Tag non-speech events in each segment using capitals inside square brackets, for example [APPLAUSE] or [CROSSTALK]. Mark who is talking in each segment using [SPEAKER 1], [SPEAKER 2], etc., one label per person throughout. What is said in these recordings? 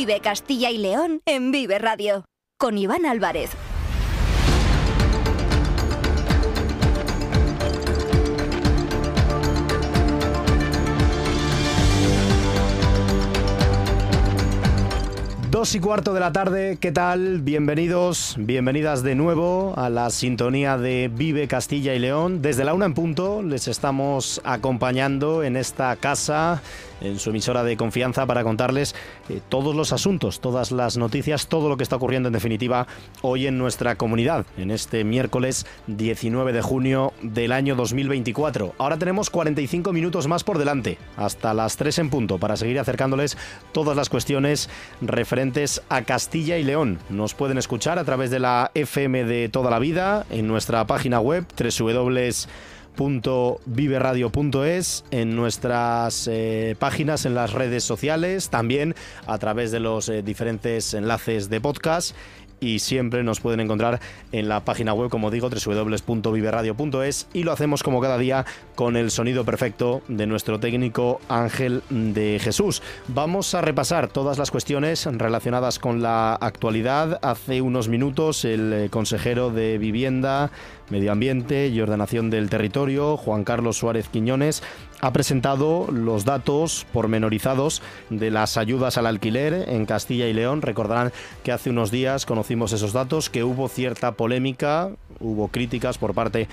[SPEAKER 1] Vive Castilla y León en Vive Radio con Iván Álvarez. Dos y cuarto de la tarde, ¿qué
[SPEAKER 2] tal? Bienvenidos, bienvenidas de nuevo a la sintonía de Vive Castilla y León. Desde la una en punto les estamos acompañando en esta casa en su emisora de confianza para contarles eh, todos los asuntos, todas las noticias, todo lo que está ocurriendo en definitiva hoy en nuestra comunidad, en este miércoles 19 de junio del año 2024. Ahora tenemos 45 minutos más por delante, hasta las 3 en punto, para seguir acercándoles todas las cuestiones referentes a Castilla y León. Nos pueden escuchar a través de la FM de toda la vida, en nuestra página web www .viveradio.es, en nuestras eh, páginas, en las redes sociales, también a través de los eh, diferentes enlaces de podcast y siempre nos pueden encontrar en la página web, como digo, www.viveradio.es y lo hacemos como cada día con el sonido perfecto de nuestro técnico Ángel de Jesús. Vamos a repasar todas las cuestiones relacionadas con la actualidad. Hace unos minutos el eh, consejero de Vivienda, Medio Ambiente y Ordenación del Territorio, Juan Carlos Suárez Quiñones, ha presentado los datos pormenorizados de las ayudas al alquiler en Castilla y León. Recordarán que hace unos días conocimos esos datos, que hubo cierta polémica, hubo críticas por parte,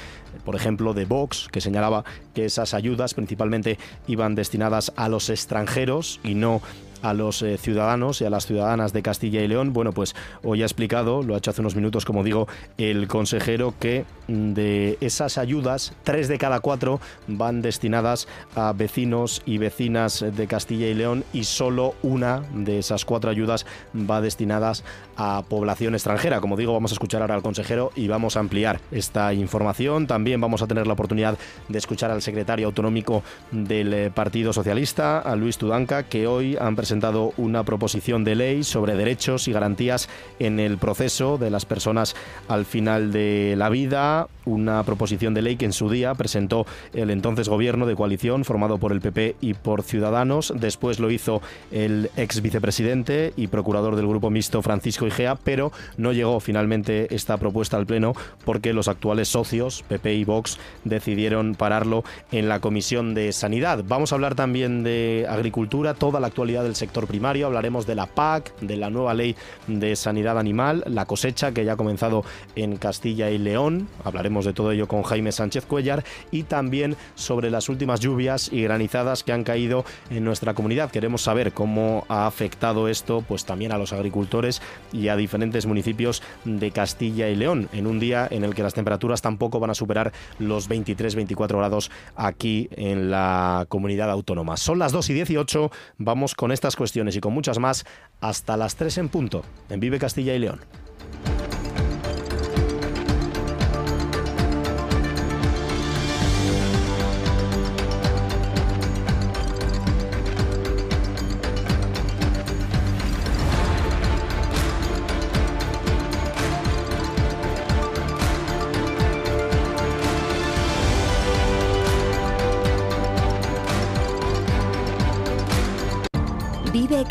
[SPEAKER 2] por ejemplo, de Vox, que señalaba que esas ayudas principalmente iban destinadas a los extranjeros y no a los eh, ciudadanos y a las ciudadanas de Castilla y León. Bueno, pues hoy ha explicado, lo ha hecho hace unos minutos, como digo, el consejero que mm, de esas ayudas, tres de cada cuatro van destinadas a vecinos y vecinas de Castilla y León y solo una de esas cuatro ayudas va destinadas a población extranjera. Como digo, vamos a escuchar ahora al consejero y vamos a ampliar esta información. También vamos a tener la oportunidad de escuchar al secretario autonómico del eh, Partido Socialista, a Luis Tudanca, que hoy han presentado una proposición de ley sobre derechos y garantías en el proceso de las personas al final de la vida, una proposición de ley que en su día presentó el entonces gobierno de coalición formado por el PP y por Ciudadanos, después lo hizo el ex vicepresidente y procurador del grupo mixto Francisco pero no llegó finalmente esta propuesta al Pleno porque los actuales socios, PP y Vox, decidieron pararlo en la Comisión de Sanidad. Vamos a hablar también de agricultura, toda la actualidad del sector primario, hablaremos de la PAC, de la nueva ley de sanidad animal, la cosecha que ya ha comenzado en Castilla y León, hablaremos de todo ello con Jaime Sánchez Cuellar y también sobre las últimas lluvias y granizadas que han caído en nuestra comunidad. Queremos saber cómo ha afectado esto pues también a los agricultores y a diferentes municipios de Castilla y León, en un día en el que las temperaturas tampoco van a superar los 23-24 grados aquí en la comunidad autónoma. Son las 2 y 18, vamos con estas cuestiones y con muchas más hasta las 3 en punto en Vive Castilla y León.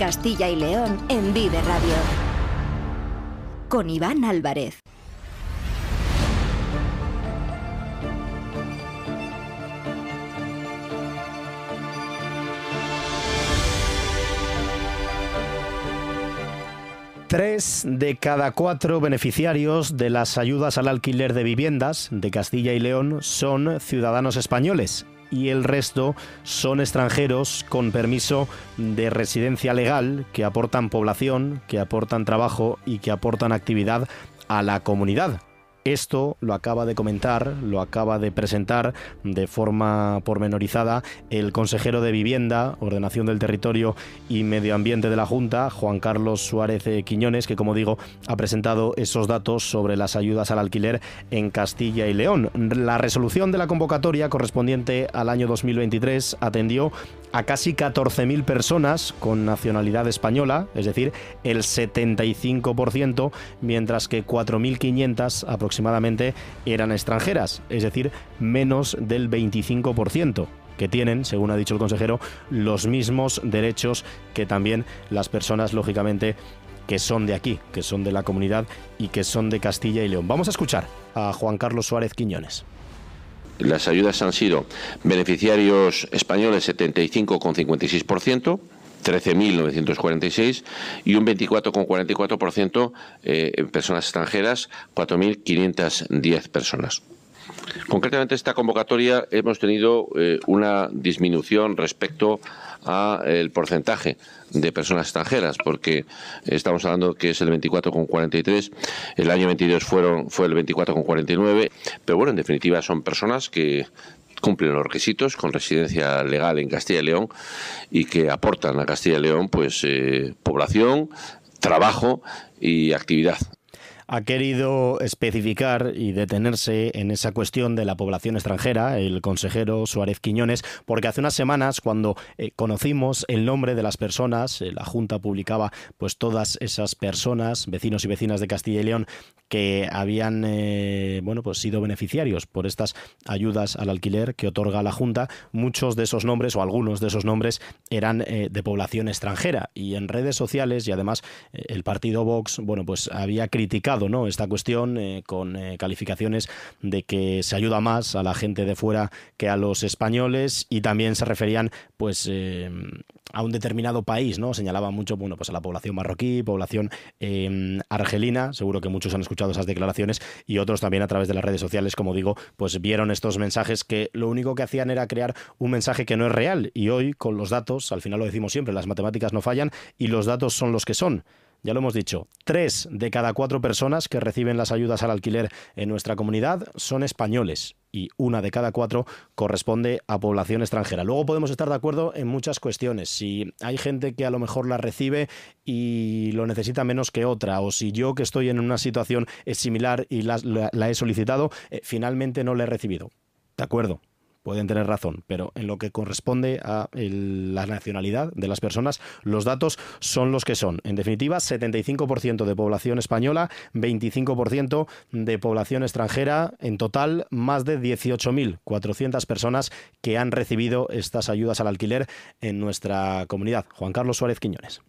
[SPEAKER 1] Castilla y León en Vive Radio. Con Iván Álvarez.
[SPEAKER 2] Tres de cada cuatro beneficiarios de las ayudas al alquiler de viviendas de Castilla y León son ciudadanos españoles y el resto son extranjeros con permiso de residencia legal que aportan población, que aportan trabajo y que aportan actividad a la comunidad. Esto lo acaba de comentar, lo acaba de presentar de forma pormenorizada el consejero de Vivienda, Ordenación del Territorio y Medio Ambiente de la Junta, Juan Carlos Suárez eh, Quiñones, que como digo ha presentado esos datos sobre las ayudas al alquiler en Castilla y León. La resolución de la convocatoria correspondiente al año 2023 atendió a casi 14.000 personas con nacionalidad española, es decir, el 75%, mientras que 4.500 aproximadamente aproximadamente eran extranjeras, es decir, menos del 25% que tienen, según ha dicho el consejero, los mismos derechos que también las personas, lógicamente, que son de aquí, que son de la comunidad y que son de Castilla y León. Vamos a escuchar a Juan Carlos Suárez Quiñones.
[SPEAKER 3] Las ayudas han sido beneficiarios españoles 75,56%, 13.946 y un 24,44% eh, en personas extranjeras, 4.510 personas. Concretamente, esta convocatoria hemos tenido eh, una disminución respecto al eh, porcentaje de personas extranjeras, porque estamos hablando que es el 24,43, el año 22 fueron, fue el 24,49, pero bueno, en definitiva son personas que cumplen los requisitos con residencia legal en Castilla y León y que aportan a Castilla y León pues eh, población, trabajo y actividad
[SPEAKER 2] ha querido especificar y detenerse en esa cuestión de la población extranjera, el consejero Suárez Quiñones, porque hace unas semanas, cuando eh, conocimos el nombre de las personas, eh, la Junta publicaba pues todas esas personas, vecinos y vecinas de Castilla y León, que habían eh, bueno, pues sido beneficiarios por estas ayudas al alquiler que otorga la Junta. Muchos de esos nombres o algunos de esos nombres eran eh, de población extranjera y en redes sociales y además eh, el partido Vox bueno, pues había criticado ¿no? esta cuestión con calificaciones de que se ayuda más a la gente de fuera que a los españoles y también se referían pues a un determinado país, ¿no? Señalaba mucho, bueno, pues a la población marroquí, población em, argelina, seguro que muchos han escuchado esas declaraciones y otros también a través de las redes sociales, como digo, pues vieron estos mensajes que lo único que hacían era crear un mensaje que no es real y hoy con los datos, al final lo decimos siempre, las matemáticas no fallan y los datos son los que son. Ya lo hemos dicho, tres de cada cuatro personas que reciben las ayudas al alquiler en nuestra comunidad son españoles y una de cada cuatro corresponde a población extranjera. Luego podemos estar de acuerdo en muchas cuestiones. Si hay gente que a lo mejor la recibe y lo necesita menos que otra, o si yo que estoy en una situación similar y la, he solicitado, eh, finalmente no la he recibido. De acuerdo, pueden tener razón, pero en lo que corresponde a la nacionalidad de las personas, los datos son los que son. En definitiva, 75% de población española, 25% de población extranjera, en total más de 18.400 personas que han recibido estas ayudas al alquiler en nuestra comunidad. Juan Carlos Suárez Quiñones.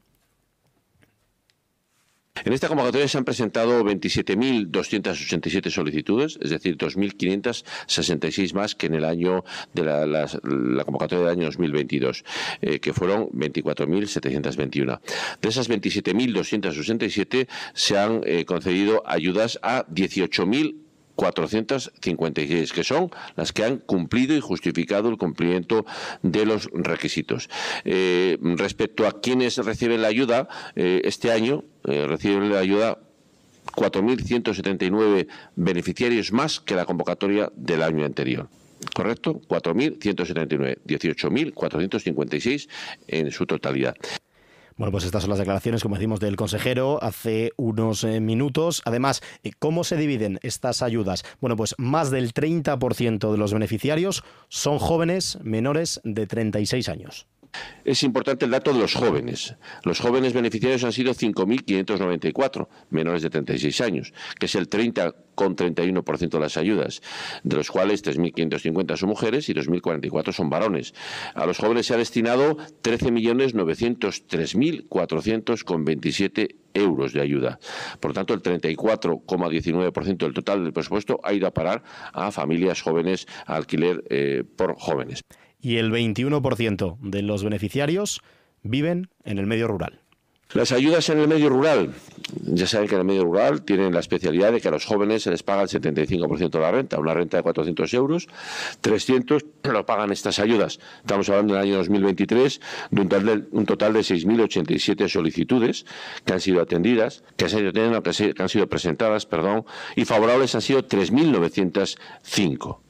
[SPEAKER 3] En esta convocatoria se han presentado 27.287 solicitudes, es decir, 2.566 más que en el año de la, convocatoria del año 2022, eh, que fueron 24.721. De esas 27.287 se han eh, concedido ayudas a 18.000 456, que son las que han cumplido y justificado el cumplimiento de los requisitos. Eh, respecto a quienes reciben la ayuda, eh, este año eh, reciben la ayuda 4.179 beneficiarios más que la convocatoria del año anterior. ¿Correcto? 4.179, 18.456 en su totalidad.
[SPEAKER 2] Bueno, pues estas son las declaraciones, como decimos, del consejero hace unos eh, minutos. Además, eh, ¿cómo se dividen estas ayudas? Bueno, pues más del 30% de los beneficiarios son jóvenes menores de 36 años.
[SPEAKER 3] Es importante el dato de los jóvenes. Los jóvenes beneficiarios han sido 5.594, menores de 36 años, que es el 30,31% de las ayudas, de los cuales 3.550 son mujeres y 2.044 son varones. A los jóvenes se ha destinado 13.903.427 euros de ayuda. Por tanto, el 34,19% del total del presupuesto ha ido a parar a familias jóvenes, a alquiler eh, por jóvenes
[SPEAKER 2] y el 21% de los beneficiarios viven en el medio rural.
[SPEAKER 3] Las ayudas en el medio rural. Ya saben que en el medio rural tienen la especialidad de que a los jóvenes se les paga el 75% de la renta, una renta de 400 euros, 300 [CLEARS THROAT] lo pagan estas ayudas. Estamos hablando del año 2023 de un total de, 6.087 solicitudes que han sido atendidas, que han sido, que han sido presentadas, perdón, y favorables han sido 3.905.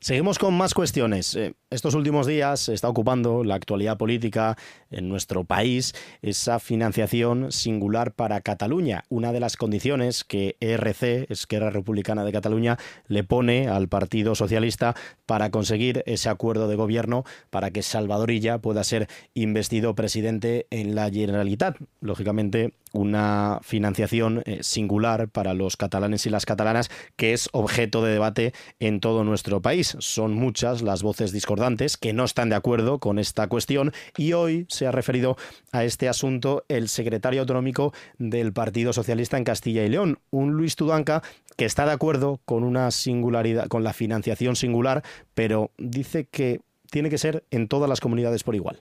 [SPEAKER 2] Seguimos con más cuestiones. Eh, estos últimos días está ocupando la actualidad política en nuestro país esa financiación singular para Cataluña. Una de las condiciones que ERC, Esquerra Republicana de Cataluña, le pone al Partido Socialista para conseguir ese acuerdo de gobierno para que Salvadorilla pueda ser investido presidente en la Generalitat. Lógicamente, una financiación eh, singular para los catalanes y las catalanas que es objeto de debate en todo nuestro país. Son muchas las voces discordantes que no están de acuerdo con esta cuestión y hoy se ha referido a este asunto el secretario autonómico del Partido Socialista en Castilla y León, un Luis Tudanca que está de acuerdo con una singularidad con la financiación singular, pero dice que tiene que ser en todas las comunidades por igual.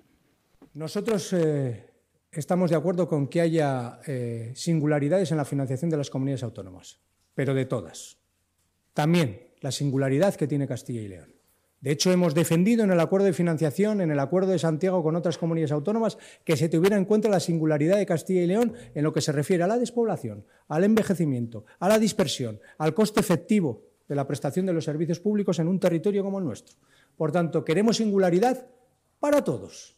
[SPEAKER 1] Nosotros eh, estamos de acuerdo con que haya eh, singularidades en la financiación de las comunidades autónomas, pero de todas. También la singularidad que tiene Castilla y León. De hecho, hemos defendido en el acuerdo de financiación, en el acuerdo de Santiago con otras comunidades autónomas, que se tuviera en cuenta la singularidad de Castilla y León en lo que se refiere a la despoblación, al envejecimiento, a la dispersión, al coste efectivo de la prestación de los servicios públicos en un territorio como el nuestro. Por tanto, queremos singularidad para todos.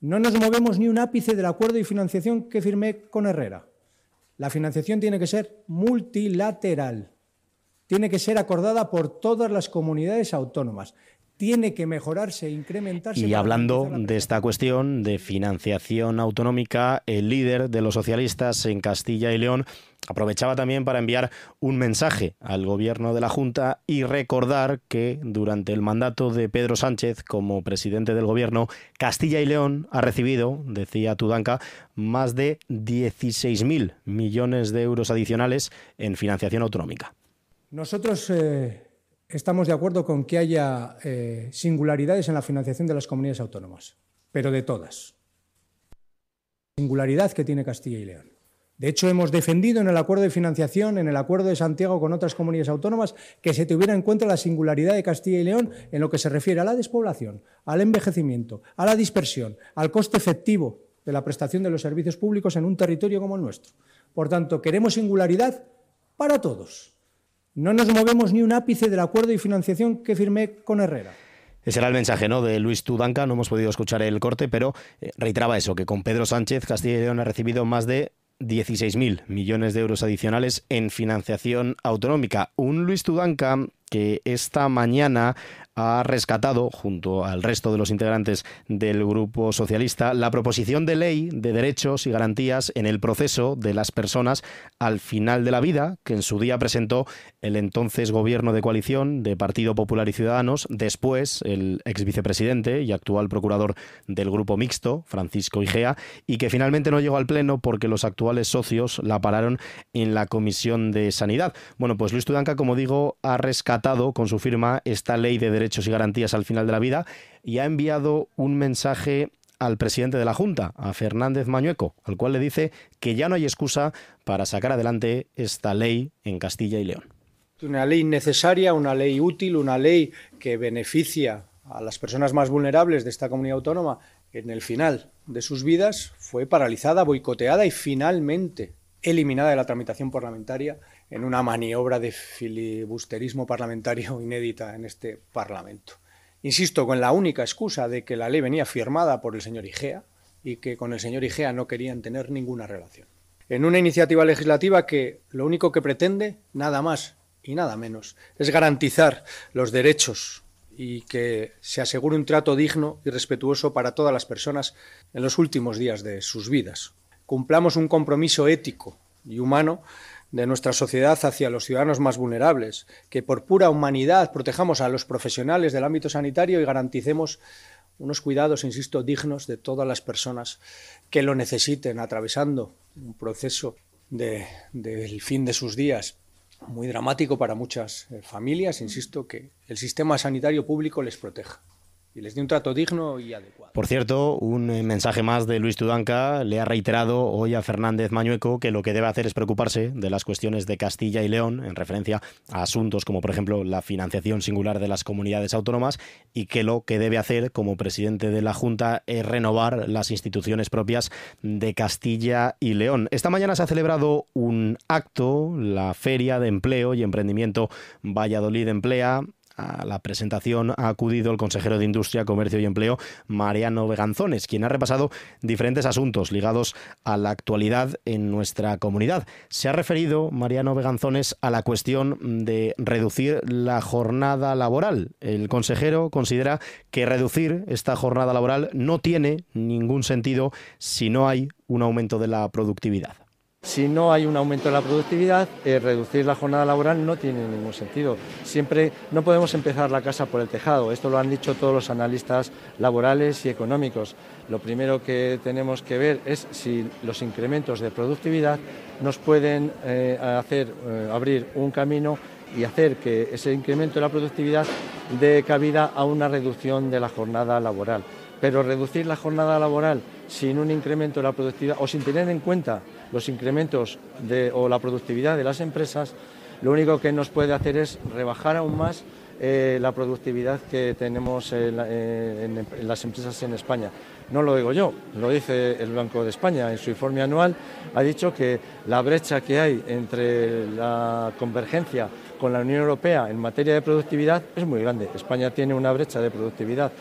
[SPEAKER 1] No nos movemos ni un ápice del acuerdo de financiación que firmé con Herrera. La financiación tiene que ser multilateral. Tiene que ser acordada por todas las comunidades autónomas tiene que mejorarse, incrementarse. Y
[SPEAKER 2] hablando de esta cuestión de financiación autonómica, el líder de los socialistas en Castilla y León aprovechaba también para enviar un mensaje al gobierno de la Junta y recordar que durante el mandato de Pedro Sánchez como presidente del gobierno, Castilla y León ha recibido, decía Tudanca, más de 16.000 millones de euros adicionales en financiación autonómica.
[SPEAKER 1] Nosotros eh, estamos de acuerdo con que haya eh, singularidades en la financiación de las comunidades autónomas, pero de todas. Singularidad que tiene Castilla y León. De hecho, hemos defendido en el acuerdo de financiación, en el acuerdo de Santiago con otras comunidades autónomas, que se tuviera en cuenta la singularidad de Castilla y León en lo que se refiere a la despoblación, al envejecimiento, a la dispersión, al coste efectivo de la prestación de los servicios públicos en un territorio como el nuestro. Por tanto, queremos singularidad para todos. No nos movemos ni un ápice del acuerdo y financiación que firmé con Herrera.
[SPEAKER 2] Ese era el mensaje ¿no? de Luis Tudanca, no hemos podido escuchar el corte, pero eh, reiteraba eso, que con Pedro Sánchez Castilla y León ha recibido más de 16.000 millones de euros adicionales en financiación autonómica. Un Luis Tudanca que esta mañana ha rescatado, junto al resto de los integrantes del Grupo Socialista, la proposición de ley de derechos y garantías en el proceso de las personas al final de la vida, que en su día presentó el entonces gobierno de coalición de Partido Popular y Ciudadanos, después el ex vicepresidente y actual procurador del Grupo Mixto, Francisco Igea, y que finalmente no llegó al Pleno porque los actuales socios la pararon en la Comisión de Sanidad. Bueno, pues Luis Tudanca, como digo, ha rescatado con su firma esta ley de derechos y garantías al final de la vida y ha enviado un mensaje al presidente de la Junta, a Fernández Mañueco, al cual le dice que ya no hay excusa para sacar adelante esta ley en Castilla y León.
[SPEAKER 1] Una ley necesaria, una ley útil, una ley que beneficia a las personas más vulnerables de esta comunidad autónoma en el final de sus vidas, fue paralizada, boicoteada y finalmente eliminada de la tramitación parlamentaria en una maniobra de filibusterismo parlamentario [LAUGHS] inédita en este Parlamento. Insisto, con la única excusa de que la ley venía firmada por el señor Igea y que con el señor Igea no querían tener ninguna relación. En una iniciativa legislativa que lo único que pretende, nada más y nada menos, es garantizar los derechos y que se asegure un trato digno y respetuoso para todas las personas en los últimos días de sus vidas. Cumplamos un compromiso ético y humano de nuestra sociedad hacia los ciudadanos más vulnerables, que por pura humanidad protejamos a los profesionales del ámbito sanitario y garanticemos unos cuidados, insisto, dignos de todas las personas que lo necesiten, atravesando un proceso del fin de sus días muy dramático para muchas eh, familias, insisto, que el sistema sanitario público les proteja les dé un trato digno y adecuado.
[SPEAKER 2] Por cierto, un eh, mensaje más de Luis Tudanca le ha reiterado hoy a Fernández Mañueco que lo que debe hacer es preocuparse de las cuestiones de Castilla y León en referencia a asuntos como por ejemplo la financiación singular de las comunidades autónomas y que lo que debe hacer como presidente de la Junta es renovar las instituciones propias de Castilla y León. Esta mañana se ha celebrado un acto, la Feria de Empleo y Emprendimiento Valladolid Emplea, a la presentación ha acudido el consejero de Industria, Comercio y Empleo, Mariano Veganzones, quien ha repasado diferentes asuntos ligados a la actualidad en nuestra comunidad. Se ha referido Mariano Veganzones a la cuestión de reducir la jornada laboral. El consejero considera que reducir esta jornada laboral no tiene ningún sentido si no hay un aumento de
[SPEAKER 4] la productividad. Si no hay un aumento de la productividad, eh, reducir la jornada laboral no tiene ningún sentido. Siempre no podemos empezar la casa por el tejado. Esto lo han dicho todos los analistas laborales y económicos. Lo primero que tenemos que ver es si los incrementos de productividad nos pueden eh, hacer eh, abrir un camino y hacer que ese incremento de la productividad dé cabida a una reducción de la jornada laboral. Pero reducir la jornada laboral sin un incremento de la productividad o sin tener en cuenta los incrementos o la productividad de las empresas, lo único que nos puede hacer es rebajar aún más eh, la productividad que tenemos eh, en, en, las empresas en España. No lo digo yo, lo dice el Banco de España. En su informe anual ha dicho que la brecha que hay entre la convergencia con la Unión Europea en materia de productividad es muy grande. España tiene una brecha de productividad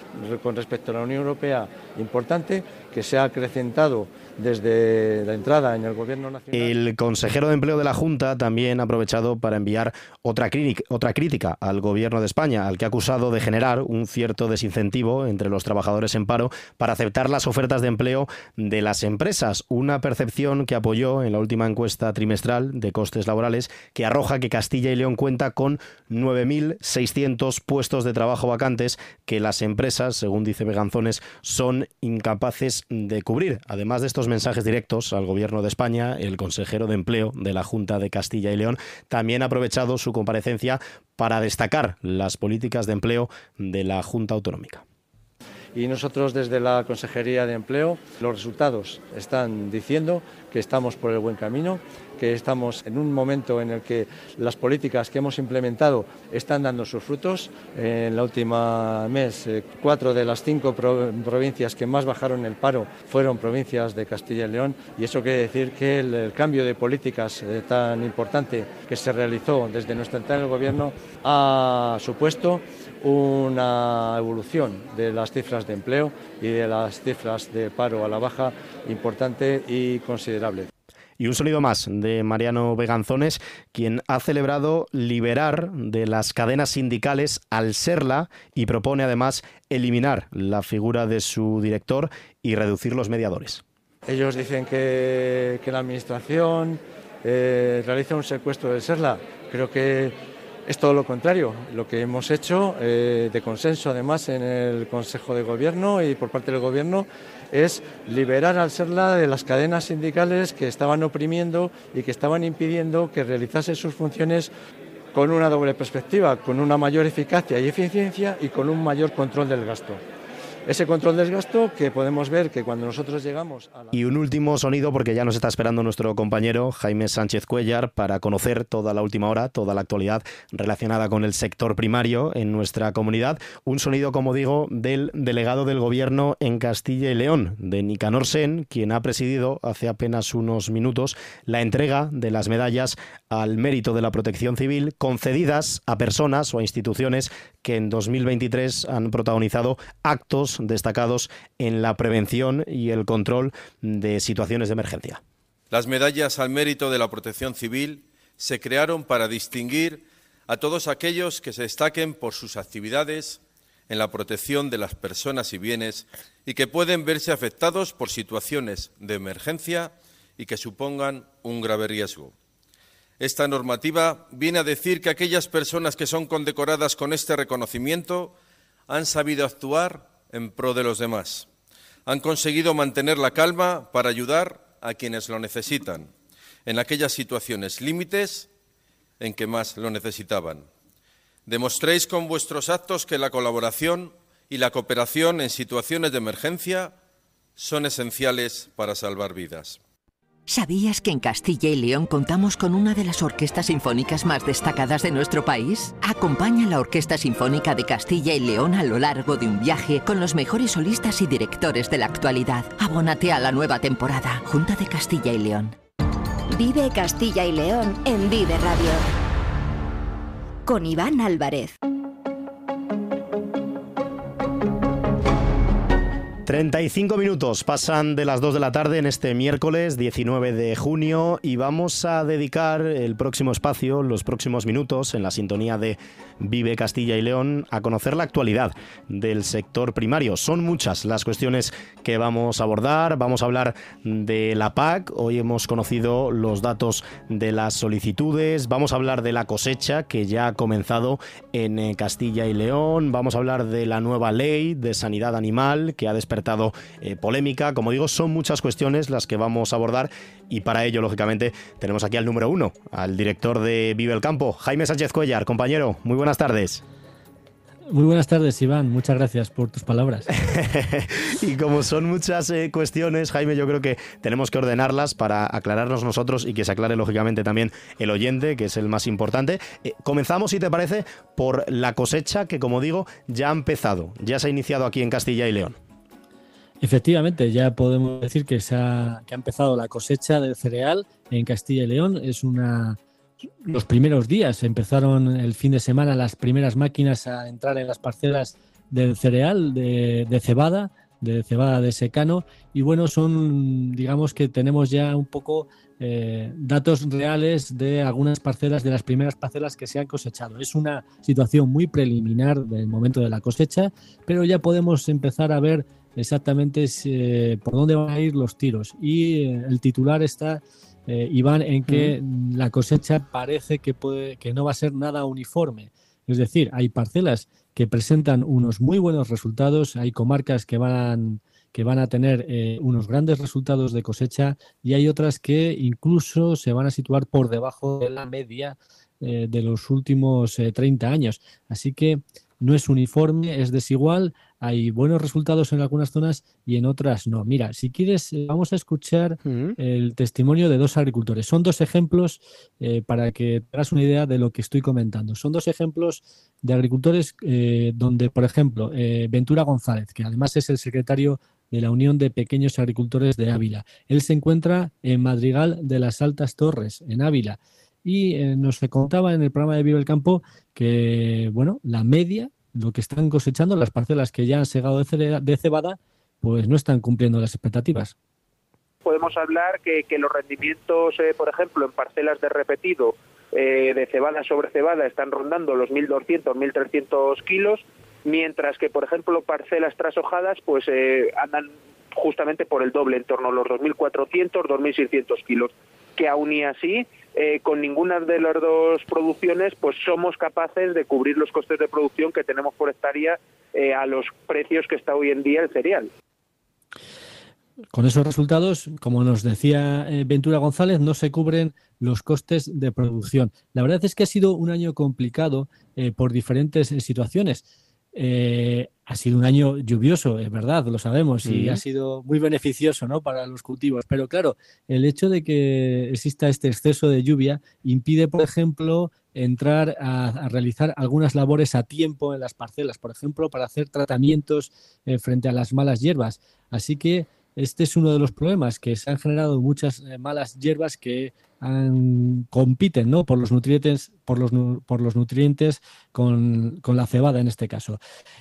[SPEAKER 4] con respecto a la Unión Europea importante que se ha acrecentado desde la entrada en el Gobierno Nacional.
[SPEAKER 2] El consejero de Empleo de la Junta también ha aprovechado para enviar otra, crítica, al Gobierno de España, al que ha acusado de generar un cierto desincentivo entre los trabajadores en paro para aceptar las ofertas de empleo de las empresas, una percepción que apoyó en la última encuesta trimestral de costes laborales que arroja que Castilla y León cuenta con 9.600 puestos de trabajo vacantes que las empresas, según dice Beganzones, son incapaces de cubrir. Además de estos mensajes directos al Gobierno de España, el consejero de Empleo de la Junta de Castilla y León también ha aprovechado su comparecencia para destacar las políticas de empleo de la Junta Autonómica
[SPEAKER 4] y nosotros desde la Consejería de Empleo los resultados están diciendo que estamos por el buen camino, que estamos en un momento en el que las políticas que hemos implementado están dando sus frutos. En la última mes, eh, cuatro de las cinco provincias que más bajaron el paro fueron provincias de Castilla y León y eso quiere decir que el, cambio de políticas eh, tan importante que se realizó desde nuestra entrada en el gobierno ha supuesto una evolución de las cifras de empleo y de las cifras de paro a la baja importante y considerable.
[SPEAKER 2] Y un sonido más de Mariano Veganzones, quien ha celebrado liberar de las cadenas sindicales al serla y propone además eliminar la figura de su director y reducir los mediadores.
[SPEAKER 4] Ellos dicen que, la administración eh, realiza un secuestro del serla. Creo que es todo lo contrario, lo que hemos hecho eh, de consenso además en el Consejo de Gobierno y por parte del Gobierno es liberar al SERLA de las cadenas sindicales que estaban oprimiendo y que estaban impidiendo que realizase sus funciones con una doble perspectiva, con una mayor eficacia y eficiencia y con un mayor control del gasto ese control de gasto que podemos ver que cuando nosotros llegamos
[SPEAKER 2] a Y un último sonido, porque ya nos está esperando nuestro compañero Jaime Sánchez Cuellar para conocer toda la última hora, toda la actualidad relacionada con el sector primario en nuestra comunidad. Un sonido, como digo, del delegado del gobierno en Castilla y León, de Nicanor Sen, quien ha presidido hace apenas unos minutos la entrega de las medallas al mérito de la protección civil concedidas a personas o a instituciones que en 2023 han protagonizado actos destacados en la prevención y el control de situaciones de emergencia.
[SPEAKER 3] Las medallas al mérito de la protección civil se crearon para distinguir a todos aquellos que se destaquen por sus actividades en la protección de las personas y bienes y que pueden verse afectados por situaciones de emergencia y que supongan un grave riesgo. Esta normativa viene a decir que aquellas personas que son condecoradas con este reconocimiento han sabido actuar en pro de los demás. Han conseguido mantener la calma para ayudar a quienes lo necesitan, en aquellas situaciones límites en que más lo necesitaban. Demostréis con vuestros actos que la colaboración y la cooperación en situaciones de emergencia son esenciales para salvar vidas.
[SPEAKER 5] ¿Sabías que en Castilla y León contamos con una de las orquestas sinfónicas más destacadas de nuestro país? Acompaña la Orquesta Sinfónica de Castilla y León a lo largo de un viaje con los mejores solistas y directores de la actualidad. Abónate a la nueva temporada. Junta de Castilla y León.
[SPEAKER 1] Vive Castilla y León en Vive Radio. Con Iván Álvarez.
[SPEAKER 2] 35 minutos pasan de las 2 de la tarde en este miércoles 19 de junio y vamos a dedicar el próximo espacio, los próximos minutos en la sintonía de Vive Castilla y León a conocer la actualidad del sector primario. Son muchas las cuestiones que vamos a abordar. Vamos a hablar de la PAC. Hoy hemos conocido los datos de las solicitudes. Vamos a hablar de la cosecha que ya ha comenzado en eh, Castilla y León. Vamos a hablar de la nueva ley de sanidad animal que ha despertado despertado eh, polémica. Como digo, son muchas cuestiones las que vamos a abordar y para ello, lógicamente, tenemos aquí al número uno, al director de Vive el Campo, Jaime Sánchez Cuellar. Compañero, muy buenas tardes.
[SPEAKER 5] Muy buenas tardes, Iván. Muchas gracias por tus palabras.
[SPEAKER 2] [LAUGHS] y como son muchas eh, cuestiones, Jaime, yo creo que tenemos que ordenarlas para aclararnos nosotros y que se aclare lógicamente también el oyente, que es el más importante. Eh, comenzamos, si te parece, por la cosecha que, como digo, ya ha empezado, ya se ha iniciado aquí en Castilla
[SPEAKER 5] y León. Efectivamente, ya podemos decir que, se ha, empezado la cosecha del cereal en Castilla y León. Es una, los primeros días. Empezaron el fin de semana las primeras máquinas a entrar en las parcelas del cereal, de, cebada, de cebada de secano. Y bueno, son, digamos que tenemos ya un poco eh, datos reales de algunas parcelas, de las primeras parcelas que se han cosechado. Es una situación muy preliminar del momento de la cosecha, pero ya podemos empezar a ver exactamente eh, por dónde van a ir los tiros. Y eh, el titular está, eh, Iván, en que la cosecha parece que, puede, que no va a ser nada uniforme. Es decir, hay parcelas que presentan unos muy buenos resultados, hay comarcas que van, que van a tener unos grandes resultados de cosecha y hay otras que incluso se van a situar por debajo de la media de los últimos 30 años. Así que no es uniforme, es desigual, hay buenos resultados en algunas zonas y en otras no. Mira, si quieres, eh, vamos a escuchar el testimonio de dos agricultores. Son dos ejemplos eh, para que te una idea de lo que estoy comentando. Son dos ejemplos de agricultores eh, donde, por ejemplo, Ventura González, que además es el secretario de la Unión de Pequeños Agricultores de Ávila. Él se encuentra en Madrigal de las Altas Torres, en Ávila y eh, nos nos contaba en el programa de Vive el Campo que, bueno, la media, lo que están cosechando, las parcelas que ya han segado de cebada, pues no están cumpliendo las expectativas
[SPEAKER 6] podemos hablar que, los rendimientos, eh, por ejemplo, en parcelas de repetido eh, de cebada sobre cebada están rondando los 1.200, 1.300 kilos, mientras que, por ejemplo, parcelas trashojadas pues andan justamente por el doble, en torno a los 2.400, 2.600 kilos, que aún y así eh, con ninguna de las dos producciones, pues somos capaces de cubrir los costes de producción que tenemos por hectárea eh, a los precios que está hoy en día el cereal.
[SPEAKER 5] Con esos resultados, como nos decía eh, Ventura González, no se cubren los costes de producción. La verdad es que ha sido un año complicado por diferentes situaciones ha sido un año lluvioso, es verdad, lo sabemos, y ha sido muy beneficioso ¿no? para los cultivos. Pero claro, el hecho de que exista este exceso de lluvia impide, por ejemplo, entrar a, realizar algunas labores a tiempo en las parcelas, por ejemplo, para hacer tratamientos eh, frente a las malas hierbas. Así que este es uno de los problemas, que se han generado muchas eh, malas hierbas que compiten por los nutrientes, por los, por los nutrientes con, la cebada en este caso.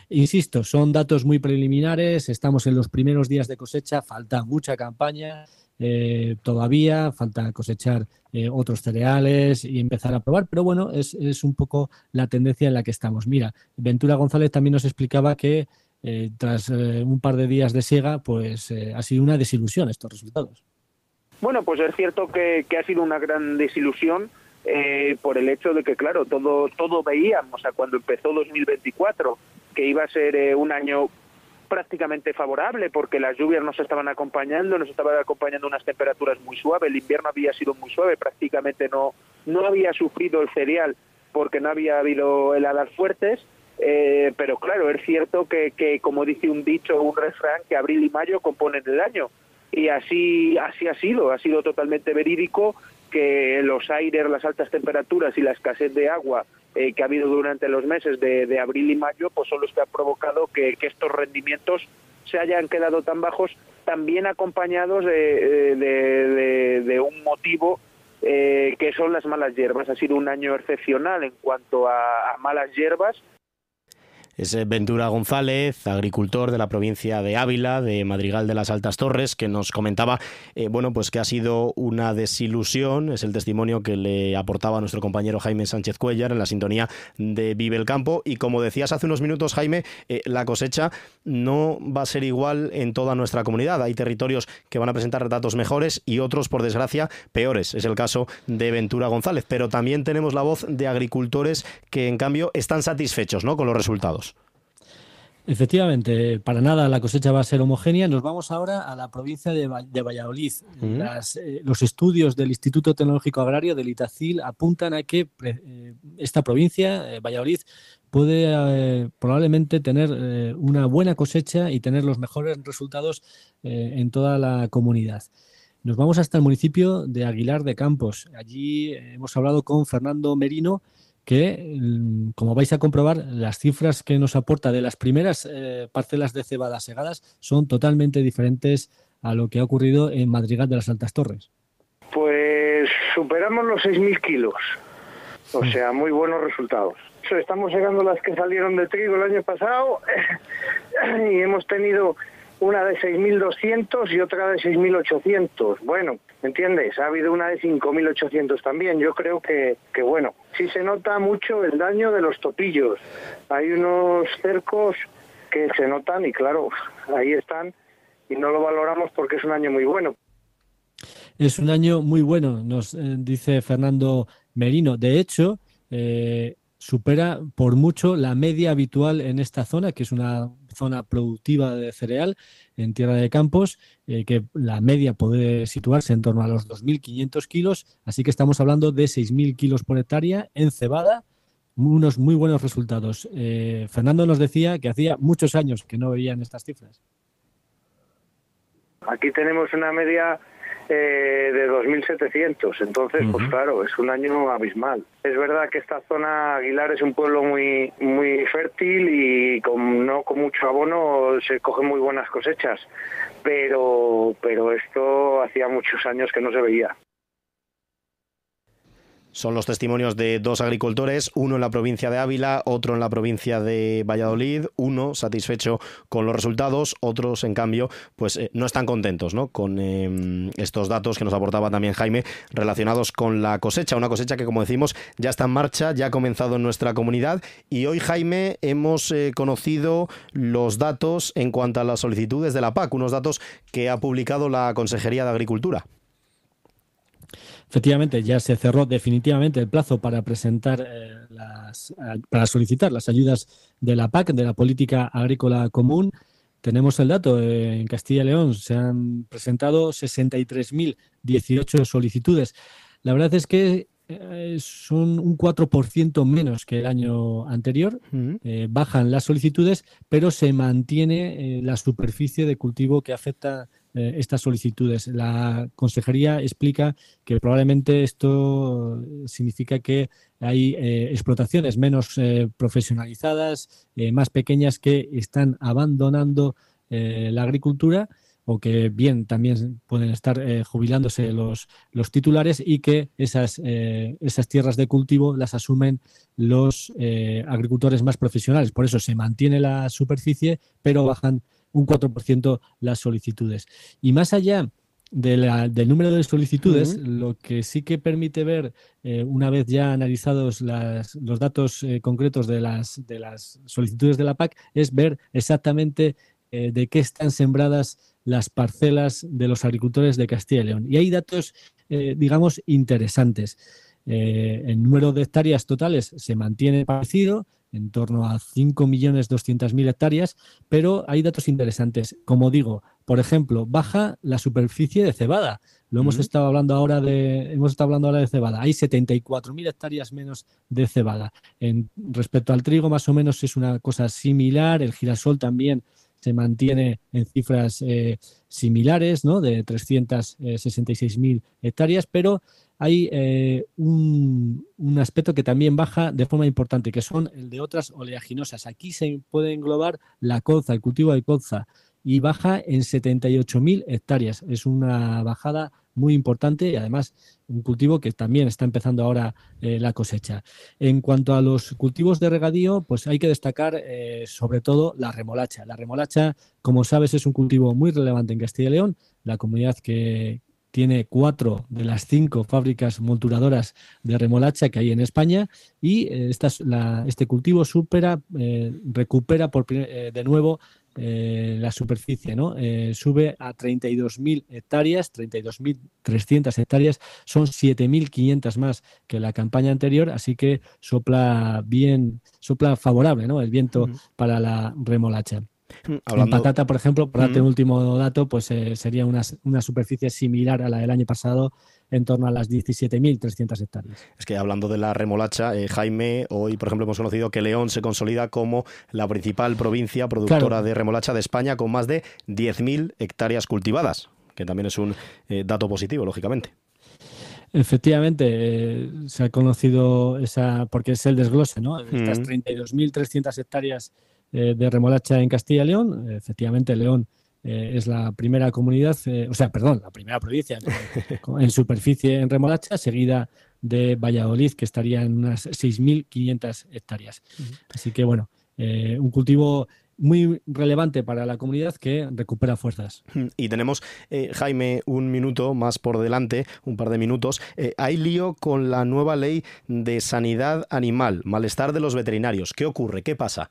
[SPEAKER 5] Insisto, son datos muy preliminares, estamos en los primeros días de cosecha, falta mucha campaña. Eh, todavía falta cosechar eh, otros cereales y empezar a probar, pero bueno, es, un poco la tendencia en la que estamos. Mira, Ventura González también nos explicaba que eh, tras un par de días de siega, pues ha sido una desilusión estos resultados.
[SPEAKER 6] Bueno, pues es cierto que, ha sido una gran desilusión eh, por el hecho de que, claro, todo, todo veíamos, o sea, cuando empezó 2024, que iba a ser eh, un año prácticamente favorable porque las lluvias nos estaban acompañando, nos estaban acompañando unas temperaturas muy suaves, el invierno había sido muy suave, prácticamente no, no había sufrido el cereal porque no había habido heladas fuertes, eh, pero claro, es cierto que, que, como dice un dicho, un refrán, que abril y mayo componen el año y así, así ha sido, ha sido totalmente verídico que los aires, las altas temperaturas y la escasez de agua eh, que ha habido durante los meses de, abril y mayo, pues son los que han provocado que, estos rendimientos se hayan quedado tan bajos, también acompañados de, eh, un motivo eh, que son las malas hierbas. Ha sido un año excepcional en cuanto a malas hierbas
[SPEAKER 2] es eh, Ventura González, agricultor de la provincia de Ávila, de Madrigal de las Altas Torres, que nos comentaba eh, bueno, pues que ha sido una desilusión, es el testimonio que le aportaba nuestro compañero Jaime Sánchez Cuellar en la sintonía de Vive el Campo. Y como decías hace unos minutos, Jaime, eh, la cosecha no va a ser igual en toda nuestra comunidad. Hay territorios que van a presentar datos mejores y otros, por desgracia, peores. Es el caso de Ventura González. Pero también tenemos la voz de agricultores que, en cambio, están satisfechos ¿no? con los resultados.
[SPEAKER 5] Efectivamente, para nada la cosecha va a ser homogénea. Nos vamos ahora a la provincia de, Valladolid. Mm. Eh, los estudios del Instituto Tecnológico Agrario del Itacil apuntan a que eh, esta provincia, eh, Valladolid, puede probablemente tener una buena cosecha y tener los mejores resultados en toda la comunidad. Nos vamos hasta el municipio de Aguilar de Campos. Allí hemos hablado con Fernando Merino, que, mm, como vais a comprobar, las cifras que nos aporta de las primeras eh, parcelas de cebada segadas son totalmente diferentes a lo que ha ocurrido en Madrigal de las Altas Torres.
[SPEAKER 6] Pues superamos los 6.000 kilos, o mm. sea, muy buenos resultados. Estamos llegando las que salieron de trigo el año pasado [CLEARS THROAT] y hemos tenido una de 6.200 y otra de 6.800. Bueno, ¿Entiendes? Ha habido una de 5.800 también. Yo creo que, bueno, sí se nota mucho el daño de los topillos. Hay unos cercos que se notan y claro, ahí están y no lo valoramos porque es un año muy bueno.
[SPEAKER 5] Es un año muy bueno, nos eh, dice Fernando Merino. De hecho, eh, supera por mucho la media habitual en esta zona, que es una zona productiva de cereal en tierra de campos, eh, que la media puede situarse en torno a los 2.500 kilos, así que estamos hablando de 6.000 kilos por hectárea en cebada, unos muy buenos resultados. Eh, Fernando nos decía que hacía muchos años que no veían estas cifras.
[SPEAKER 6] Aquí tenemos una media eh, de 2.700. Entonces, pues claro, es un año abismal. Es verdad que esta zona Aguilar es un pueblo muy muy fértil y con, no con mucho abono se cogen muy buenas cosechas, pero pero esto hacía muchos años que no se veía.
[SPEAKER 2] Son los testimonios de dos agricultores, uno en la provincia de Ávila, otro en la provincia de Valladolid, uno satisfecho con los resultados, otros en cambio pues eh, no están contentos ¿no? con em, estos datos que nos aportaba también Jaime relacionados con la cosecha, una cosecha que como decimos ya está en marcha, ya ha comenzado en nuestra comunidad y hoy Jaime hemos eh, conocido los datos en cuanto a las solicitudes de la PAC, unos datos que ha publicado la Consejería de Agricultura.
[SPEAKER 5] Efectivamente, ya se cerró definitivamente el plazo para presentar eh, las, eh, para solicitar las ayudas de la PAC, de la Política Agrícola Común. Tenemos el dato, eh, en Castilla y León se han presentado 63.018 solicitudes. La verdad es que son un 4% menos que el año anterior. Mm. bajan las solicitudes, pero se mantiene la superficie de cultivo que afecta eh, estas solicitudes. La consejería explica que probablemente esto significa que hay eh, explotaciones menos eh, profesionalizadas, más pequeñas que están abandonando la agricultura o que bien también pueden estar jubilándose los, los, titulares y que esas, esas, tierras de cultivo las asumen los agricultores más profesionales. Por eso se mantiene la superficie, pero bajan un 4% las solicitudes. Y más allá del número de solicitudes, lo que sí que permite ver, eh, una vez ya analizados los datos eh, concretos de las, de las solicitudes de la PAC, es ver exactamente eh, de qué están sembradas las parcelas de los agricultores de Castilla y León. Y hay datos, digamos, interesantes. Eh, el número de hectáreas totales se mantiene parecido, en torno a 5.200.000 hectáreas, pero hay datos interesantes. Como digo, por ejemplo, baja la superficie de cebada. Lo hemos estado hablando ahora de hemos estado hablando ahora de cebada. Hay 74.000 hectáreas menos de cebada. En, respecto al trigo más o menos es una cosa similar, el girasol también se mantiene en cifras eh, similares, ¿no? De 366.000 eh, hectáreas, pero hay eh, un, aspecto que también baja de forma importante, que son el de otras oleaginosas. Aquí se puede englobar la colza, el cultivo de coza, y baja en 78.000 hectáreas. Es una bajada muy importante y además un cultivo que también está empezando ahora eh, la cosecha. En cuanto a los cultivos de regadío, pues hay que destacar eh, sobre todo la remolacha. La remolacha, como sabes, es un cultivo muy relevante en Castilla y León, la comunidad que, tiene cuatro de las cinco fábricas multuradoras de remolacha que hay en España y eh, este cultivo supera, eh, recupera por, eh, de nuevo la superficie, ¿no? sube a 32.000 hectáreas, 32.300 hectáreas, son 7.500 más que la campaña anterior, así que sopla bien, sopla favorable, ¿no? El viento para la remolacha. Mm, la patata, por ejemplo, para darte un mm. último dato, pues eh, sería una, una, superficie similar a la del año pasado, en torno a las 17.300 hectáreas.
[SPEAKER 2] Es que hablando de la remolacha, eh, Jaime, hoy, por ejemplo, hemos conocido que León se consolida como la principal provincia productora de remolacha de España, con más de 10.000 hectáreas cultivadas, que también es un eh, dato positivo, lógicamente.
[SPEAKER 5] Efectivamente, se ha conocido esa, porque es el desglose, ¿no? Estas 32.300 mm. hectáreas eh, de remolacha en Castilla y León. Efectivamente, León eh, es la primera comunidad, eh, o sea, perdón, la primera provincia [LAUGHS] en, superficie en remolacha, seguida de Valladolid, que estaría en unas 6.500 hectáreas. Así que, bueno, un cultivo muy relevante para la comunidad que recupera fuerzas.
[SPEAKER 2] Y tenemos, Jaime, un minuto más por delante, un par de minutos. hay lío con la nueva ley de sanidad animal, malestar de los veterinarios. ¿Qué ocurre? ¿Qué pasa?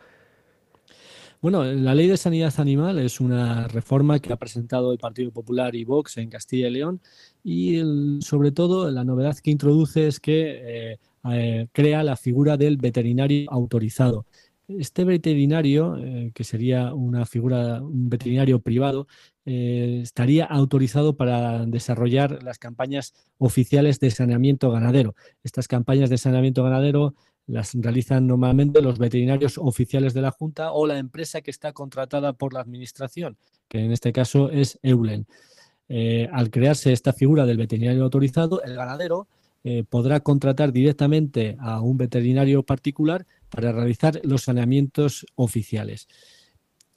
[SPEAKER 5] Bueno, la ley de sanidad animal es una reforma que ha presentado el Partido Popular y Vox en Castilla y León y sobre todo la novedad que introduce es que eh, eh, crea la figura del veterinario autorizado. Este veterinario, eh, que sería una figura, un veterinario privado, estaría autorizado para desarrollar las campañas oficiales de saneamiento ganadero. Estas campañas de saneamiento ganadero las realizan normalmente los veterinarios oficiales de la Junta o la empresa que está contratada por la Administración, que en este caso es EULEN. Eh, al crearse esta figura del veterinario autorizado, el ganadero eh, podrá contratar directamente a un veterinario particular para realizar los saneamientos oficiales.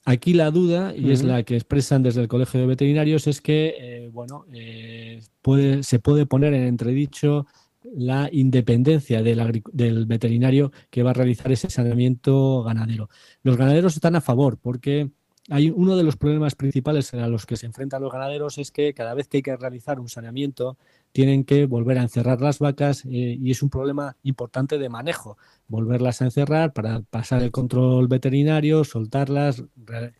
[SPEAKER 5] Aquí la duda, y es la que expresan desde el Colegio de Veterinarios, es que eh, bueno, se puede poner en entredicho la independencia del, veterinario que va a realizar ese saneamiento ganadero. Los ganaderos están a favor porque hay uno de los problemas principales a los que se enfrentan los ganaderos es que cada vez que hay que realizar un saneamiento tienen que volver a encerrar las vacas eh, y es un problema importante de manejo, volverlas a encerrar para pasar el control veterinario, soltarlas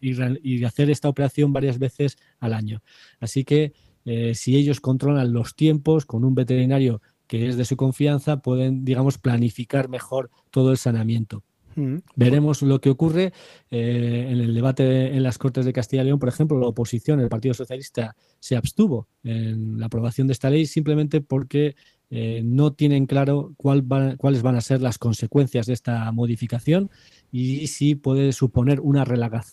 [SPEAKER 5] y, hacer esta operación varias veces al año. Así que eh, si ellos controlan los tiempos con un veterinario que es de su confianza, pueden, digamos, planificar mejor todo el sanamiento. Mm. Veremos lo que ocurre eh, en el debate en las Cortes de Castilla y León, por ejemplo, la oposición, el Partido Socialista, se abstuvo en la aprobación de esta ley simplemente porque eh, no tienen claro cuál cuáles van a ser las consecuencias de esta modificación y si puede suponer una,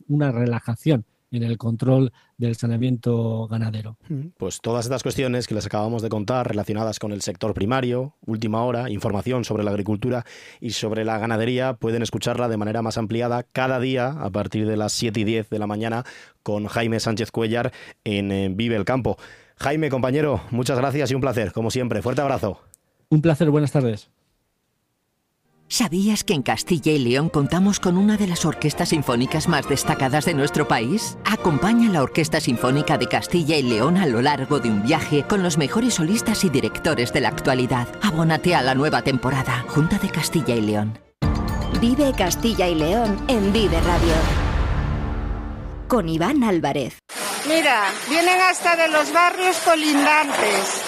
[SPEAKER 5] una relajación en el control del saneamiento ganadero.
[SPEAKER 2] Pues todas estas cuestiones que les acabamos de contar relacionadas con el sector primario, última hora, información sobre la agricultura y sobre la ganadería, pueden escucharla de manera más ampliada cada día a partir de las 7 y 10 de la mañana con Jaime Sánchez Cuellar en Vive el Campo. Jaime, compañero, muchas gracias y un placer, como siempre. Fuerte abrazo.
[SPEAKER 5] Un placer, buenas tardes. ¿Sabías que en Castilla y León contamos con una de las orquestas sinfónicas más destacadas de nuestro país? Acompaña la Orquesta Sinfónica de Castilla y León a lo largo de un viaje con los mejores solistas y directores de la actualidad. Abónate a la nueva temporada. Junta de Castilla y León. Vive Castilla y León en Vive Radio. Con Iván
[SPEAKER 1] Álvarez.
[SPEAKER 7] Mira, vienen hasta de los barrios colindantes.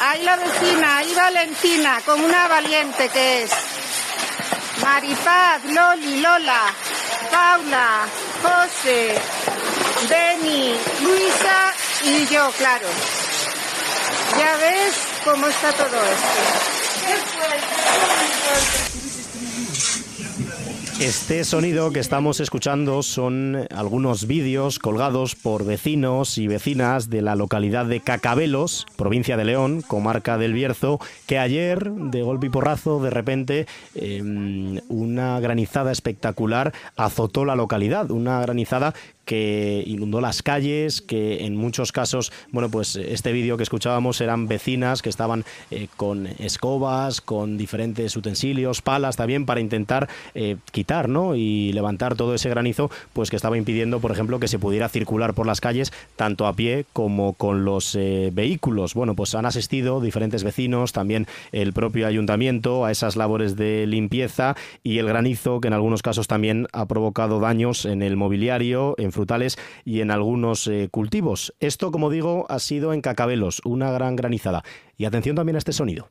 [SPEAKER 7] Ahí la vecina, ahí Valentina, con una valiente que es. Maripaz, Loli, Lola, Paula, José, Beni, Luisa y yo, claro. Ya ves cómo está todo esto.
[SPEAKER 2] Este sonido que estamos escuchando son algunos vídeos colgados por vecinos y vecinas de la localidad de Cacabelos, provincia de León, comarca del Bierzo, que ayer, de golpe y porrazo, de repente, em, una granizada espectacular azotó la localidad. Una granizada que inundó las calles, que en muchos casos, bueno, pues este vídeo que escuchábamos eran vecinas que estaban eh, con escobas, con diferentes utensilios, palas también, para intentar eh, quitar ¿no? y levantar todo ese granizo, pues que estaba impidiendo, por ejemplo, que se pudiera circular por las calles, tanto a pie como con los eh, vehículos. Bueno, pues han asistido diferentes vecinos, también el propio ayuntamiento, a esas labores de limpieza y el granizo, que en algunos casos también ha provocado daños en el mobiliario, en frutales y en algunos eh, cultivos. Esto, como digo, ha sido en Cacabelos, una gran granizada. Y atención también a este sonido.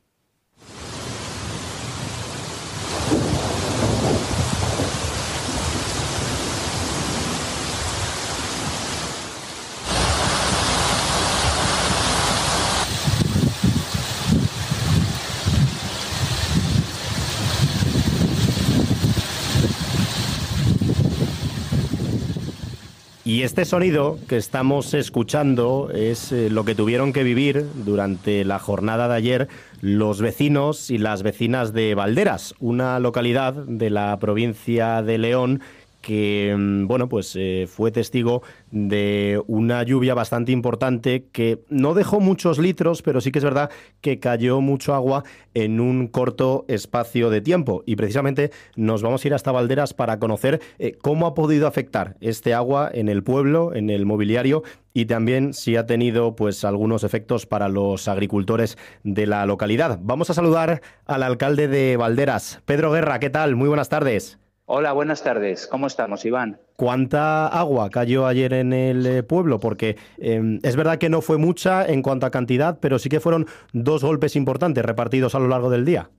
[SPEAKER 2] Y este sonido que estamos escuchando es eh, lo que tuvieron que vivir durante la jornada de ayer los vecinos y las vecinas de Valderas, una localidad de la provincia de León que mm, bueno, pues eh, fue testigo de una lluvia bastante importante que no dejó muchos litros, pero sí que es verdad que cayó mucho agua en un corto espacio de tiempo. Y precisamente nos vamos a ir hasta Valderas para conocer eh, cómo ha podido afectar este agua en el pueblo, en el mobiliario y también si ha tenido pues algunos efectos para los agricultores de la localidad. Vamos a saludar al alcalde de Valderas, Pedro Guerra. ¿Qué
[SPEAKER 7] tal? Muy buenas tardes. Hola, buenas tardes. ¿Cómo estamos, Iván?
[SPEAKER 2] ¿Cuánta agua cayó ayer en el eh, pueblo? Porque em, es verdad que no fue mucha en cuanto a cantidad, pero sí que fueron dos golpes importantes repartidos a lo largo del día.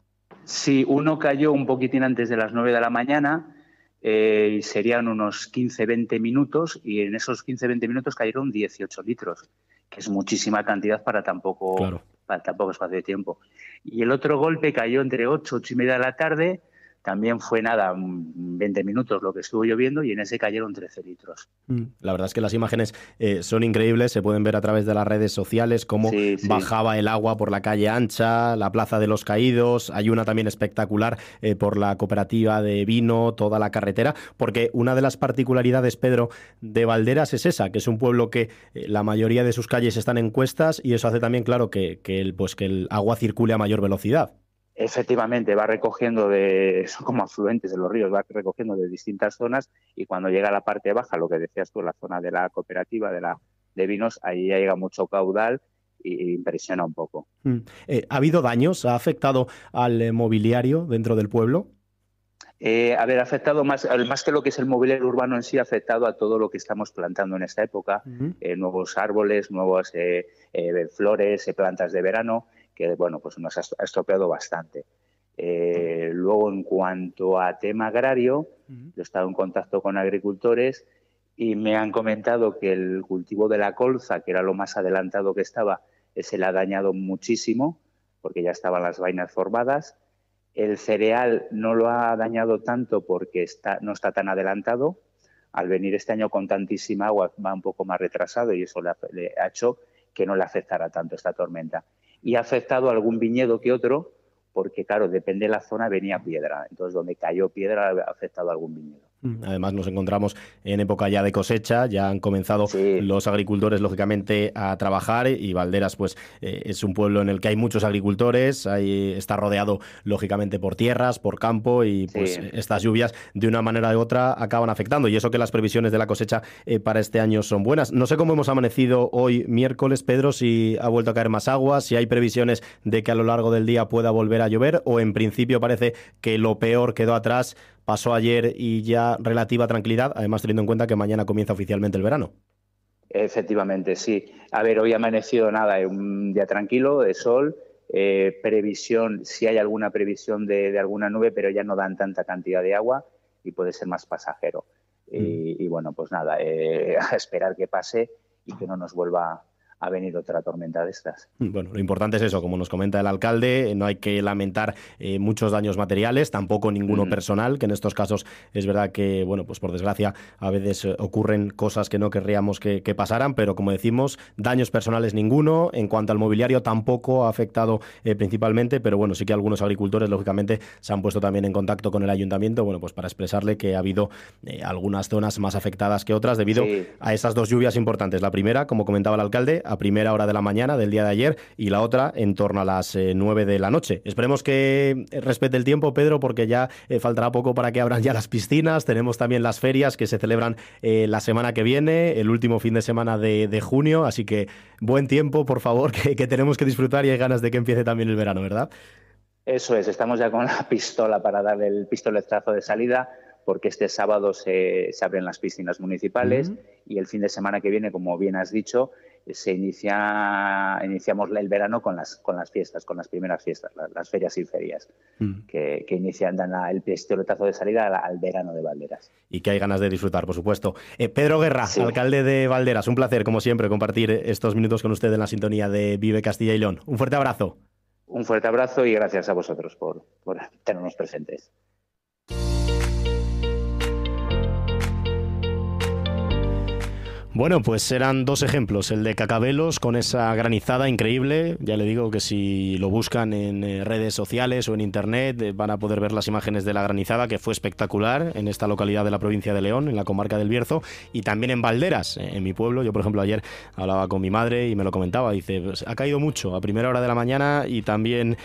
[SPEAKER 7] Sí, uno cayó un poquitín antes de las 9 de la mañana, eh, serían unos 15-20 minutos, y en esos 15-20 minutos cayeron 18 litros, que es muchísima cantidad para tampoco, poco espacio de tiempo. Y el otro golpe cayó entre 8, 8 y media de la tarde también fue nada, 20 minutos lo que estuvo lloviendo y en ese cayeron 13 litros.
[SPEAKER 2] Mm. La verdad es que las imágenes eh, son increíbles, se pueden ver a través de las redes sociales cómo bajaba el agua por la calle ancha, la plaza de los caídos, hay una también espectacular eh, por la cooperativa de vino, toda la carretera, porque una de las particularidades, Pedro, de Valderas es esa, que es un pueblo que eh, la mayoría de sus calles están en cuestas y eso hace también claro que, pues, que el agua circule a mayor velocidad
[SPEAKER 7] efectivamente va recogiendo de, [LAUGHS] son como afluentes de los ríos, va recogiendo de distintas zonas y cuando llega a la parte baja, lo que decías tú, la zona de la cooperativa, de la de vinos, ahí ya llega mucho caudal y impresiona un poco.
[SPEAKER 2] Mm. Eh, ¿Ha habido daños? ¿Ha afectado al eh, mobiliario dentro del pueblo?
[SPEAKER 7] Eh, a ver, ha afectado más, más que lo que es el mobiliario urbano en sí, ha afectado a todo lo que estamos plantando en esta época, eh, nuevos árboles, nuevas eh, flores, plantas de verano que bueno, pues nos ha estropeado bastante. Eh, luego, en cuanto a tema agrario, he estado en contacto con agricultores y me han comentado que el cultivo de la colza, que era lo más adelantado que estaba, eh, se le ha dañado muchísimo porque ya estaban las vainas formadas. El cereal no lo ha dañado tanto porque está, no está tan adelantado. Al venir este año con tantísima agua va un poco más retrasado y eso le ha hecho que no le afectara tanto esta tormenta y ha afectado algún viñedo que otro, porque claro, depende de la zona venía piedra. Entonces, donde cayó piedra ha afectado algún viñedo.
[SPEAKER 2] Además nos encontramos en época ya de cosecha, ya han comenzado los agricultores lógicamente a trabajar y Valderas pues eh, es un pueblo en el que hay muchos agricultores, está rodeado lógicamente por tierras, por campo y pues estas lluvias de una manera u otra acaban afectando y eso que las previsiones de la cosecha eh, para este año son buenas. No sé cómo hemos amanecido hoy miércoles, Pedro, si ha vuelto a caer más agua, si hay previsiones de que a lo largo del día pueda volver a llover o en principio parece que lo peor quedó atrás pasó ayer y ya relativa tranquilidad, además teniendo en cuenta que mañana comienza oficialmente el verano.
[SPEAKER 7] Efectivamente, sí. A ver, hoy ha amanecido nada, eh, un día tranquilo, de sol, eh, previsión, si hay alguna previsión de, alguna nube, pero ya no dan tanta cantidad de agua y puede ser más pasajero. Mm. Y, bueno, pues nada, eh, [LAUGHS] a esperar que pase y que no nos vuelva ha venido otra tormenta de estas.
[SPEAKER 2] Bueno, lo importante es eso, como nos comenta el alcalde, no hay que lamentar eh, muchos daños materiales, tampoco ninguno mm. personal, que en estos casos es verdad que, bueno, pues por desgracia a veces eh, ocurren cosas que no querríamos que, pasaran, pero como decimos, daños personales ninguno, en cuanto al mobiliario tampoco ha afectado eh, principalmente, pero bueno, sí que algunos agricultores, lógicamente, se han puesto también en contacto con el ayuntamiento, bueno, pues para expresarle que ha habido algunas zonas más afectadas que otras debido a esas dos lluvias importantes. La primera, como comentaba el alcalde, a primera hora de la mañana del día de ayer y la otra en torno a las eh, nueve de la noche. Esperemos que eh, respete el tiempo, Pedro, porque ya eh, faltará poco para que abran ya las piscinas. Tenemos también las ferias que se celebran la semana que viene, el último fin de semana de, junio. Así que buen tiempo, por favor, [LAUGHS] que, tenemos que disfrutar y hay ganas de que empiece también el verano, ¿verdad?
[SPEAKER 7] Eso es, estamos ya con la pistola para dar el pistoletazo de salida porque este sábado se, abren las piscinas municipales y el fin de semana que viene, como bien has dicho, se inicia, iniciamos el verano con las, con las fiestas, con las primeras fiestas, las, ferias y ferias, mm. que, inician, dan el pistoletazo de salida al, verano de Valderas.
[SPEAKER 2] Y que hay ganas de disfrutar, por supuesto. Eh, Pedro Guerra, alcalde de Valderas, un placer, como siempre, compartir estos minutos con usted en la sintonía de Vive Castilla y León. Un fuerte
[SPEAKER 7] abrazo. Un fuerte abrazo y gracias a vosotros por, por tenernos presentes.
[SPEAKER 2] Bueno, pues eran dos ejemplos. El de Cacabelos con esa granizada increíble. Ya le digo que si lo buscan en eh, redes sociales o en internet eh, van a poder ver las imágenes de la granizada que fue espectacular en esta localidad de la provincia de León, en la comarca del Bierzo y también en Valderas, eh, en mi pueblo. Yo, por ejemplo, ayer hablaba con mi madre y me lo comentaba. Dice, pues, ha caído mucho a primera hora de la mañana y también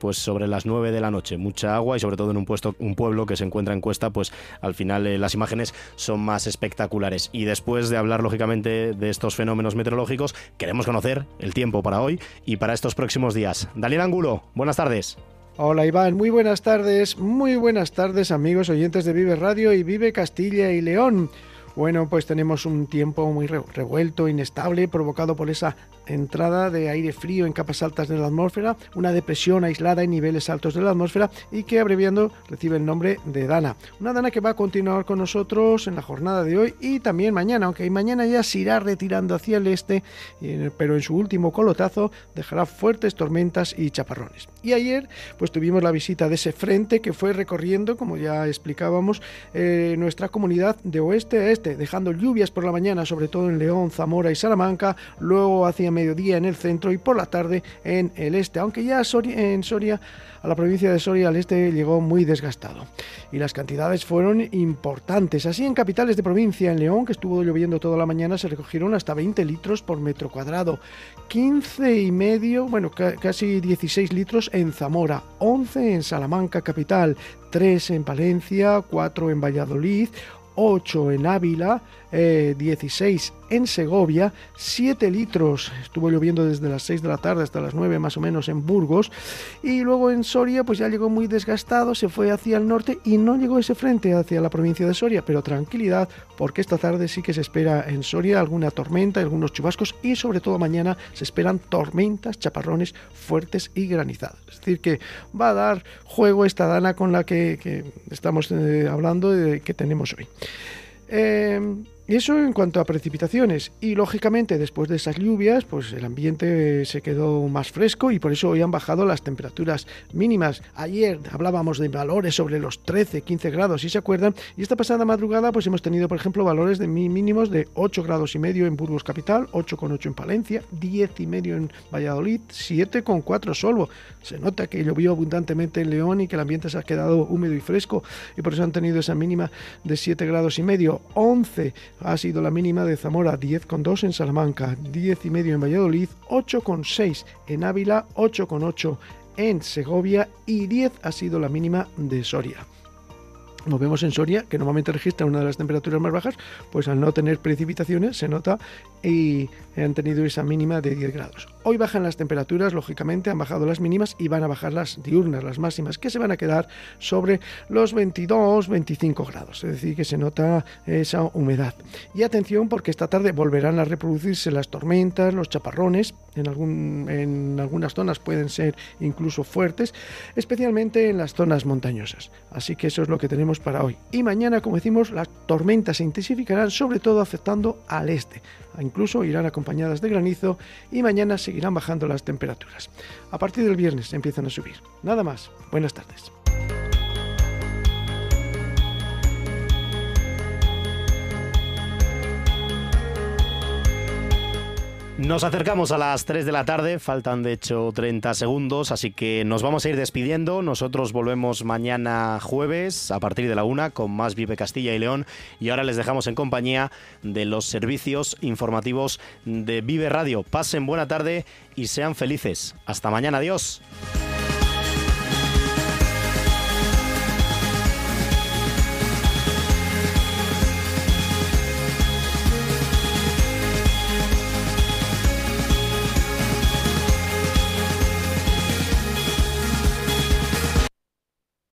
[SPEAKER 2] pues sobre las nueve de la noche. Mucha agua y sobre todo en un, puesto, un pueblo que se encuentra en cuesta, pues al final las imágenes son más espectaculares. Y después de hablar lógicamente de estos fenómenos meteorológicos, queremos conocer el tiempo para hoy y para estos
[SPEAKER 8] próximos días. Daniel Angulo, buenas tardes. Hola Iván, muy buenas tardes, muy buenas tardes amigos oyentes de Vive Radio y Vive Castilla y León. Bueno, pues tenemos un tiempo muy revuelto, inestable, provocado por esa entrada de aire frío en capas altas de la atmósfera, una depresión aislada en niveles altos de la atmósfera y que abreviando recibe el nombre de Dana. Una Dana que va a continuar con nosotros en la jornada de hoy y también mañana, aunque mañana ya se irá retirando hacia el este, pero en su último colotazo dejará fuertes tormentas y chaparrones. Y ayer pues tuvimos la visita de ese frente que fue recorriendo, como ya explicábamos, eh, nuestra comunidad de oeste a este dejando lluvias por la mañana, sobre todo en León, Zamora y Salamanca, luego hacia mediodía en el centro y por la tarde en el este, aunque ya en Soria, a la provincia de Soria al este llegó muy desgastado. Y las cantidades fueron importantes. Así en capitales de provincia, en León, que estuvo lloviendo toda la mañana, se recogieron hasta 20 litros por metro cuadrado, 15 y medio, bueno, casi 16 litros en Zamora, 11 en Salamanca capital, 3 en Valencia, 4 en Valladolid, 8 en Ávila 16 eh, en Segovia, 7 litros, estuvo lloviendo desde las 6 de la tarde hasta las 9 más o menos en Burgos, y luego en Soria pues ya llegó muy desgastado, se fue hacia el norte y no llegó ese frente hacia la provincia de Soria, pero tranquilidad porque esta tarde sí que se espera en Soria alguna tormenta, algunos chubascos y sobre todo mañana se esperan tormentas, chaparrones fuertes y granizadas. Es decir, que va a dar juego esta dana con la que, estamos eh, hablando, de, que tenemos hoy. Eh, eso en cuanto a precipitaciones. Y lógicamente después de esas lluvias, pues el ambiente se quedó más fresco y por eso hoy han bajado las temperaturas mínimas. Ayer hablábamos de valores sobre los 13, 15 grados, si se acuerdan. Y esta pasada madrugada pues hemos tenido, por ejemplo, valores de mínimos de 8 grados y medio en Burgos Capital, 8,8 en Palencia, 10 y medio en Valladolid, 7,4 Solvo. Se nota que llovió abundantemente en León y que el ambiente se ha quedado húmedo y fresco y por eso han tenido esa mínima de 7 grados y medio. 11 ha sido la mínima de Zamora, 10,2 en Salamanca, 10 y medio en Valladolid, 8,6 en Ávila, 8,8 en Segovia y 10 ha sido la mínima de Soria. Nos vemos en Soria, que normalmente registra una de las temperaturas más bajas, pues al no tener precipitaciones se nota y han tenido esa mínima de 10 grados. Hoy bajan las temperaturas, lógicamente han bajado las mínimas y van a bajar las diurnas, las máximas, que se van a quedar sobre los 22-25 grados, es decir, que se nota esa humedad. Y atención porque esta tarde volverán a reproducirse las tormentas, los chaparrones, en, en algunas zonas pueden ser incluso fuertes, especialmente en las zonas montañosas. Así que eso es lo que tenemos para hoy. Y mañana, como decimos, las tormentas se intensificarán, sobre todo afectando al este. Incluso irán acompañadas de granizo y mañana seguirán bajando las temperaturas. A partir del viernes empiezan a subir. Nada más. Buenas tardes.
[SPEAKER 2] Nos acercamos a las 3 de la tarde, faltan de hecho 30 segundos, así que nos vamos a ir despidiendo. Nosotros volvemos mañana jueves a partir de la 1 con más Vive Castilla y León y ahora les dejamos en compañía de los servicios informativos de Vive Radio. Pasen buena tarde y sean felices. Hasta mañana, adiós.